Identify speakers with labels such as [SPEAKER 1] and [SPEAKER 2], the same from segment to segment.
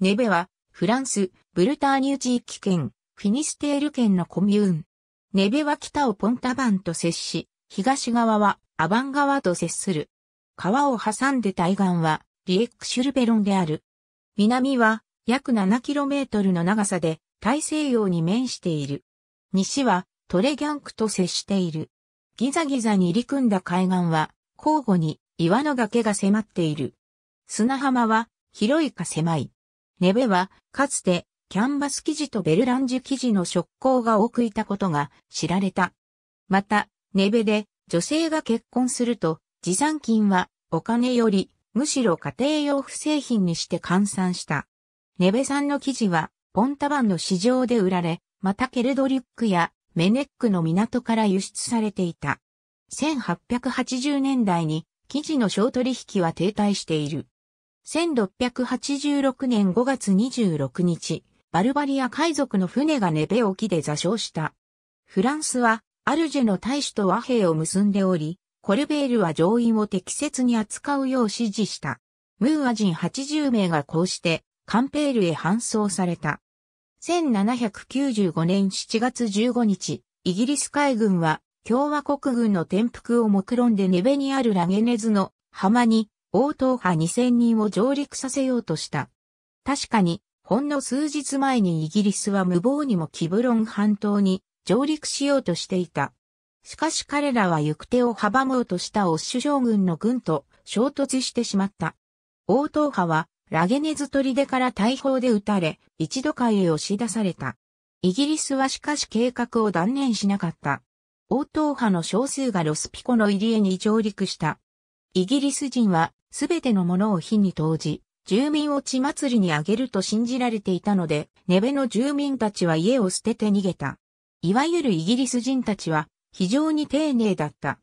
[SPEAKER 1] ネベは、フランス、ブルターニュ地域圏、フィニステール県のコミューン。ネベは北をポンタバンと接し、東側はアバン川と接する。川を挟んで対岸はリエックシュルベロンである。南は約 7km の長さで大西洋に面している。西はトレギャンクと接している。ギザギザに入り組んだ海岸は交互に岩の崖が迫っている。砂浜は広いか狭い。ネベは、かつて、キャンバス生地とベルランジュ生地の食工が多くいたことが知られた。また、ネベで、女性が結婚すると、持参金は、お金より、むしろ家庭用不製品にして換算した。ネベさんの生地は、ポンタバンの市場で売られ、またケルドリュックやメネックの港から輸出されていた。1880年代に生地の小取引は停滞している。1686年5月26日、バルバリア海賊の船がネベ沖で座礁した。フランスは、アルジェの大使と和平を結んでおり、コルベールは乗員を適切に扱うよう指示した。ムーア人80名がこうして、カンペールへ搬送された。1795年7月15日、イギリス海軍は、共和国軍の転覆を目論んでネベにあるラゲネズの浜に応答派2000人を上陸させようとした。確かに、ほんの数日前にイギリスは無謀にもキブロン半島に上陸しようとしていた。しかし彼らは行く手を阻もうとしたオッシュ将軍の軍と衝突してしまった。応答派はラゲネズ砦から大砲で撃たれ、一度海へ押し出された。イギリスはしかし計画を断念しなかった。応答派の少数がロスピコの入り江に上陸した。イギリス人はすべてのものを火に投じ、住民を血祭りにあげると信じられていたので、ネベの住民たちは家を捨てて逃げた。いわゆるイギリス人たちは非常に丁寧だった。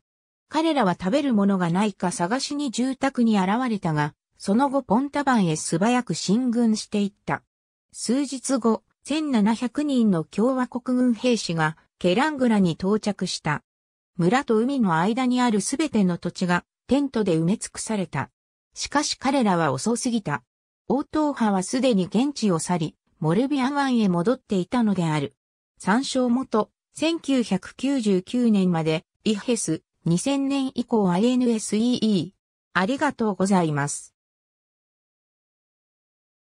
[SPEAKER 1] 彼らは食べるものがないか探しに住宅に現れたが、その後ポンタバンへ素早く進軍していった。数日後、1700人の共和国軍兵士がケラングラに到着した。村と海の間にあるすべての土地がテントで埋め尽くされた。しかし彼らは遅すぎた。応答派はすでに現地を去り、モルビアン湾へ戻っていたのである。参照元、1999年まで、イヘス、2000年以降 INSEE。ありがとうございます。